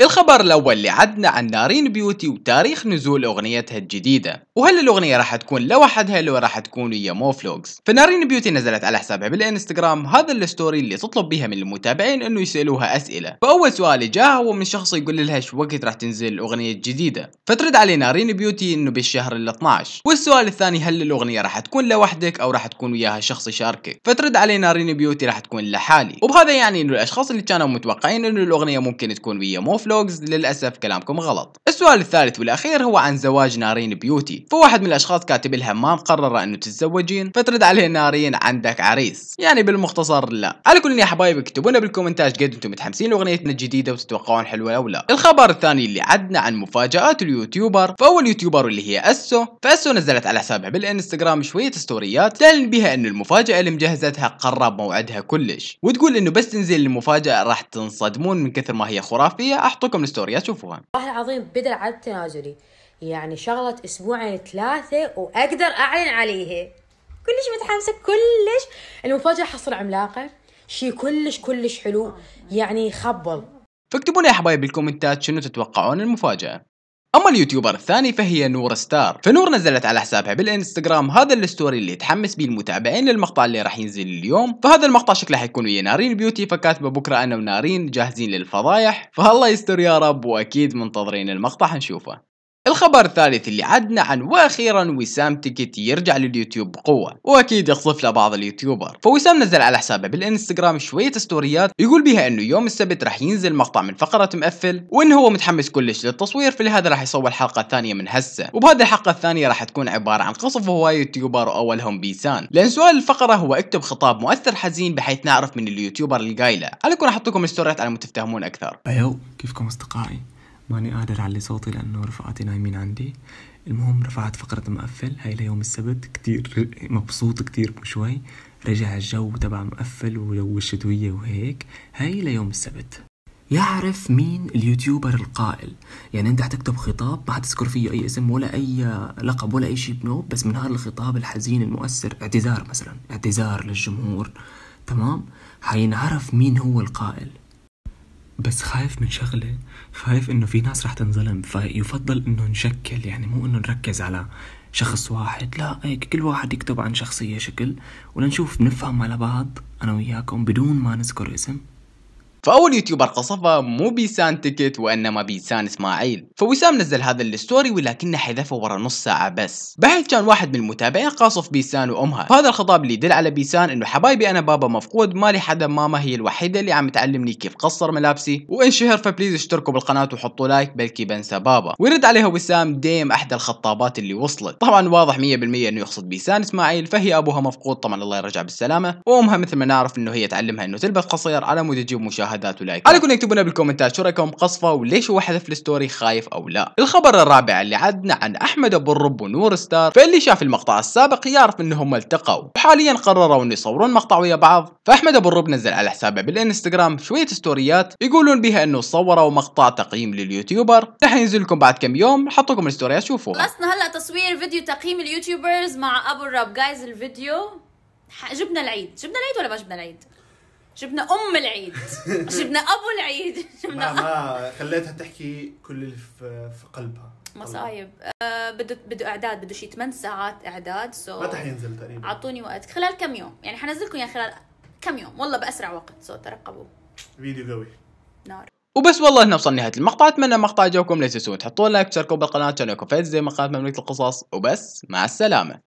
الخبر الأول اللي عدنا عن نارين بيوتي وتاريخ نزول أغنيتها الجديدة وهل الأغنية راح تكون لوحدها لو راح تكون ويا موفلوجز فنارين بيوتي نزلت على حسابها بالإنستغرام هذا الستوري اللي تطلب بيها من المتابعين أنه يسألوها أسئلة فأول سؤال جاه هو من شخص يقول لها شو وقت راح تنزل الأغنية الجديدة فترد عليه نارين بيوتي أنه بالشهر ال 12 والسؤال الثاني هل الأغنية راح تكون لوحدك أو راح تكون وياها شخص يشاركك فترد عليه نارين بيوتي راح تكون لحالي وبهذا يعني أنه الأشخاص اللي كانوا متوقعين أنه الأغنية ممكن تكون ويا موفلوجز فلوجز للأسف كلامكم غلط السؤال الثالث والأخير هو عن زواج نارين بيوتي فواحد من الأشخاص كاتب لها ما مقررة أنه تتزوجين فترد عليه نارين عندك عريس يعني بالمختصر لا على كل يا حبايب اكتبوا لنا بالكومنتات قد انتم متحمسين لاغنيتنا الجديده وتتوقعون حلوه او لا الخبر الثاني اللي عدنا عن مفاجات اليوتيوبر فاول يوتيوبر اللي هي اسو فاسو نزلت على حسابها بالانستغرام شويه ستوريات تعلن بها انه المفاجاه اللي مجهزتها قرب موعدها كلش وتقول انه بس تنزل المفاجاه راح تنصدمون من كثر ما هي خرافيه احط لكم الستوريات شوفوها والله العظيم بدا العد التنازلي يعني شغلت اسبوعين ثلاثة واقدر اعلن عليها كلش متحمسة كلش المفاجأة حصل عملاقة شيء كلش كلش حلو يعني خبل فاكتبوا لي يا حبايبي بالكومنتات شنو تتوقعون المفاجأة اما اليوتيوبر الثاني فهي نور ستار فنور نزلت على حسابها بالانستغرام هذا الستوري اللي تحمس بيه المتابعين للمقطع اللي راح ينزل اليوم فهذا المقطع شكله حيكون ويا نارين بيوتي فكاتبه بكره انا ونارين جاهزين للفضايح فالله يستر يا رب واكيد منتظرين المقطع حنشوفه الخبر الثالث اللي عدنا عن واخيرا وسام تيكيتي يرجع لليوتيوب بقوه واكيد يخصف له بعض اليوتيوبر فوسام نزل على حسابه بالانستغرام شويه ستوريات يقول بها انه يوم السبت راح ينزل مقطع من فقره مقفل وانه هو متحمس كلش للتصوير فلهذا راح يصور حلقه ثانيه من هسه وبهذه الحلقه الثانيه راح تكون عباره عن قصف هواي يوتيوبر واولهم بيسان لان سؤال الفقره هو اكتب خطاب مؤثر حزين بحيث نعرف من اليوتيوبر القايله على راح احط لكم الستوريات على تفتهمون اكثر ايو كيفكم اصدقائي ماني قادر على صوتي لأنه رفقاتي نايمين عندي المهم رفعت فقرة مقفل هاي ليوم السبت كتير مبسوط كتير شوي رجع الجو تبع مقفل وجو الشتوية وهيك هاي ليوم السبت يعرف مين اليوتيوبر القائل يعني انت حتكتب خطاب ما حتذكر فيه اي اسم ولا اي لقب ولا اي شيء بنوب بس من هذا الخطاب الحزين المؤثر اعتذار مثلا اعتذار للجمهور تمام حينعرف مين هو القائل بس خايف من شغلة خايف انه في ناس رح تنظلم فيفضل انه نشكل يعني مو انه نركز على شخص واحد لا هيك كل واحد يكتب عن شخصية شكل ولنشوف نفهم على بعض انا وياكم بدون ما نذكر اسم فاول يوتيوبر قصفه مو بيسان تيكت وانما بيسان اسماعيل فوسام نزل هذا الستوري ولكنه حذفه ورا نص ساعه بس بحيث كان واحد من المتابعين قاصف بيسان وامها هذا الخطاب اللي يدل على بيسان انه حبايبي انا بابا مفقود مالي حدا ماما هي الوحيده اللي عم تعلمني كيف قصر ملابسي وان شهر فبليز اشتركوا بالقناه وحطوا لايك بلكي بنسى بابا ويرد عليها وسام ديم احدى الخطابات اللي وصلت طبعا واضح 100% انه يقصد بيسان اسماعيل فهي ابوها مفقود طبعا الله يرجع بالسلامه وامها مثل ما نعرف انه هي تعلمها انه تلبس قصير على مود تجيب مشاهد المشاهدات ولايكات عليكم يكتبونا بالكومنتات شو رايكم قصفه وليش هو حذف الستوري خايف او لا الخبر الرابع اللي عدنا عن احمد ابو الرب ونور ستار فاللي شاف المقطع السابق يعرف انهم التقوا وحاليا قرروا انه يصورون مقطع ويا بعض فاحمد ابو الرب نزل على حسابه بالانستغرام شويه ستوريات يقولون بها انه صوروا مقطع تقييم لليوتيوبر رح ينزل لكم بعد كم يوم حط لكم الستوريات شوفوها خلصنا هلا تصوير فيديو تقييم اليوتيوبرز مع ابو الرب جايز الفيديو جبنا العيد جبنا العيد ولا ما جبنا العيد جبنا ام العيد جبنا ابو العيد جبنا ما, ما خليتها تحكي كل اللي في قلبها مصايب أه، بده بده اعداد بده شيء 8 ساعات اعداد سو متى حينزل تقريبا؟ اعطوني وقت خلال كم يوم يعني حنزلكم اياه يعني خلال كم يوم والله باسرع وقت سو ترقبوا فيديو قوي نار وبس والله هنا وصلنا نهايه المقطع اتمنى المقطع عجبكم لا تنسون تحطون لايك تشاركوا بالقناه كان لكم زي مقاطع مملكه القصص وبس مع السلامه